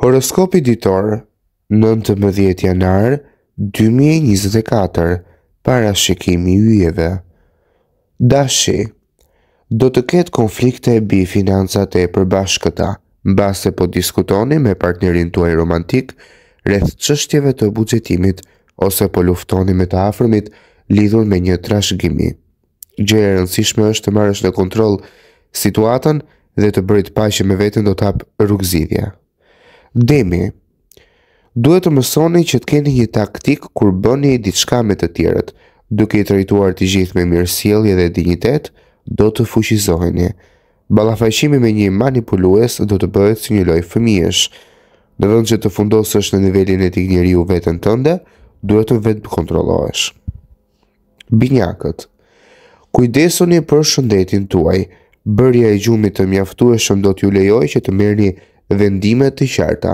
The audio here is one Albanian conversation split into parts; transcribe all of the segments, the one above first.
Horoskopi ditor 19 janar 2024 para shikimi i yjeve. Dashi do të ketë konflikte e bi financat e përbashkëta, mbase po diskutoni me partnerin tuaj romantik rreth çështjeve të buxhetimit ose po luftoni me të afërmit lidhur me një trashëgimi. Gjë e rëndësishme është të marrësh në kontroll situatën dhe të bërit paqe me veten do të hap rrugëzidhje. Demi, duhet të mësoni që të keni një taktik kur bëni diçka ditë shka me të tjerët, duke i të të gjithë me mirësielje dhe dignitet, do të fushizoheni. Balafajshimi me një manipulues do të bëhet si një lojë fëmijesh. Në dhe në që të fundosësh në nivelin e të gjeri u vetën tënde, duhet të vetë kontrollohesh. Binjakët. Binyakët për shëndetin tuaj, bërja e gjumit të mjaftu e shëndot ju lejoj që të merë një vendime të qarta.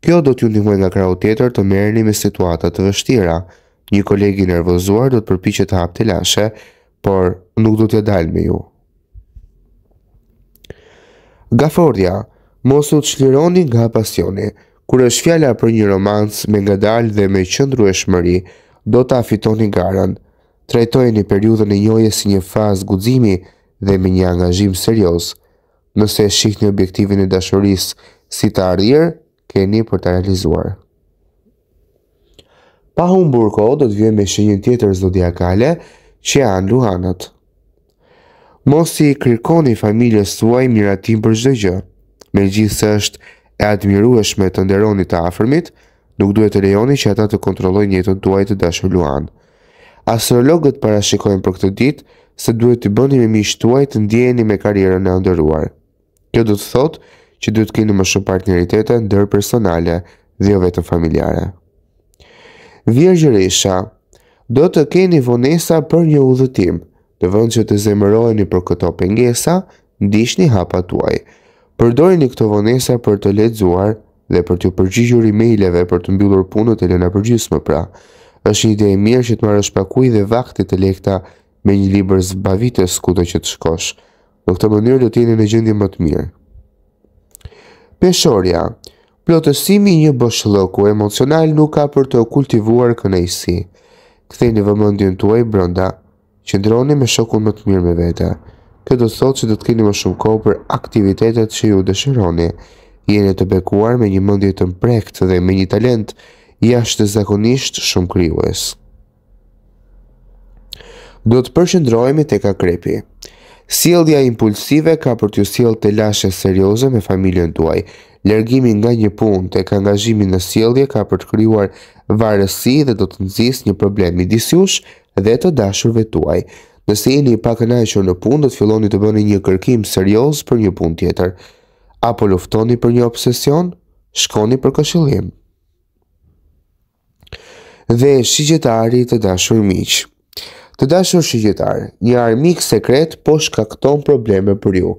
Kjo do t'ju ndihmoj nga krahu tjetër të merreni me situata të vështira. Një kolegi nervozuar do të përpiqet të hapë telashe, por nuk do t'ja dalë me ju. Gafordia, mos u çlironi nga pasioni. Kur është fjala për një romans me ngadalë dhe me qëndrueshmëri, do ta fitoni garën. Trajtojeni periudhën e njëjës si një fazë guximi dhe me një angazhim serioz. Nëse e shihni objektivin e dashurisë si të arrir keni për të realizuar. Pa humbur kohë do të vijë me shenjën tjetër zodiakale që janë luhanët. Mos i kërkoni familjes suaj miratim për çdo gjë. Megjithëse është e admirueshme të nderoni të afërmit, nuk duhet të lejoni që ata të kontrollojnë jetën tuaj të dashur luan. Astrologët parashikojnë për këtë ditë se duhet të bëni me tuaj të ndjeheni me karrierën e ndëruar. Kjo do të thotë që duhet keni më shumë partneritete ndër personale dhe jo vetëm familjare. Virgjë do të keni vonesa për një udhëtim, të vënd që të zemëroheni për këto pengesa, ndiqni hapat tuaj. Përdorini këto vonesa për të lexuar dhe për të përgjigjur emailave për të mbyllur punët e lëna më pra. Është një ide e mirë që të marrësh pak ujë dhe vakte të lehta me një libër zbavitës kudo që të shkosh. Në këtë mënyrë do të jeni në gjendje më të mirë. Peshorja, plotësimi një bëshlëku emocional nuk ka për të kultivuar kënejsi. Këthejnë vëmëndjën tuaj brënda, qëndroni me shokun më të mirë me veta Këtë do thot që do të keni më shumë kohë për aktivitetet që ju dëshironi. Jene të bekuar me një mëndje të mprekt dhe me një talent jashtë zakonisht shumë kryues. Do të përshëndrojemi të ka krepi. Sjeldja impulsive ka për të sjellë të lashe serioze me familjen tuaj. Largimi nga një punë tek angazhimi në sjellje ka për të krijuar varësi dhe do të nëzis një problem midis jush dhe të dashurve tuaj. Nëse jeni i kënaqur në punë, do të filloni të bëni një kërkim serioz për një punë tjetër. Apo luftoni për një obsesion, shkoni për këshillim. Dhe shigjetari të dashur miqë. Të dashur shqyqetar, një armik sekret po shkakton probleme për ju.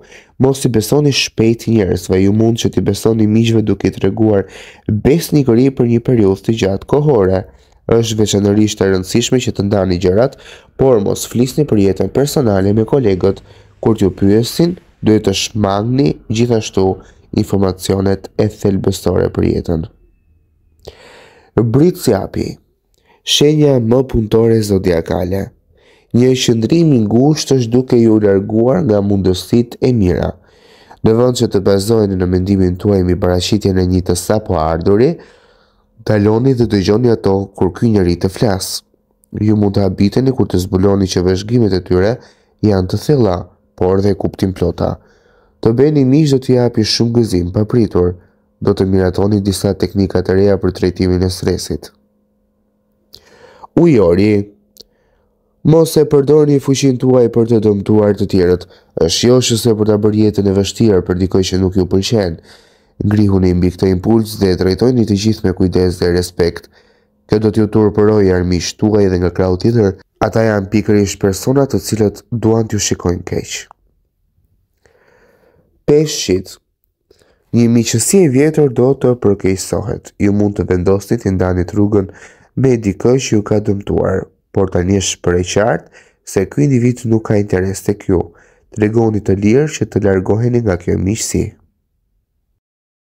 Mos i besoni shpejt njerëzve, ju mund që t'i besoni miqve duke të reguar këri për një periudhë të gjatë kohore. Është veçanërisht e rëndësishme që të ndani gjërat, por mos flisni për jetën personale me kolegët. Kur t'ju pyesin, duhet të shmangni gjithashtu informacionet e thelbësore për jetën. Britë si api, shenja më punëtore zodiakale – një shëndrimi ngushtë është duke ju larguar nga mundësit e mira. Në vënd që të bazojnë në mendimin tuaj mi parashitje në një të sapo arduri, taloni dhe dëgjoni ato kur ky njëri të flasë. Ju mund të abiteni kur të zbuloni që vëzhgimet e tyre janë të thella, por dhe kuptim plota. Të beni mish do të japi shumë gëzim për pritur, do të miratoni disa teknikat e reja për trejtimin e stresit. Ujori mos e përdorni fuqin tuaj për të dëmtuar të tjerët, është jo e për të bërë jetën e vështirë për dikoj që nuk ju pëlqen. Ngrihun në mbi këtë impuls dhe një të gjithë me kujdes dhe respekt. Kjo do t'ju turpëroj armish tuaj dhe nga krau tjetër, ata janë pikërish persona të cilët duan t'ju shikojnë keq. Peshqit Një miqësi e vjetër do të përkejsohet. Ju mund të vendosni të ndanit rrugën me dikoj që ju ka dëmtuar, por të njështë për e qartë se këj individ nuk ka interes të kjo, të regoni të lirë që të largoheni nga kjo mishësi.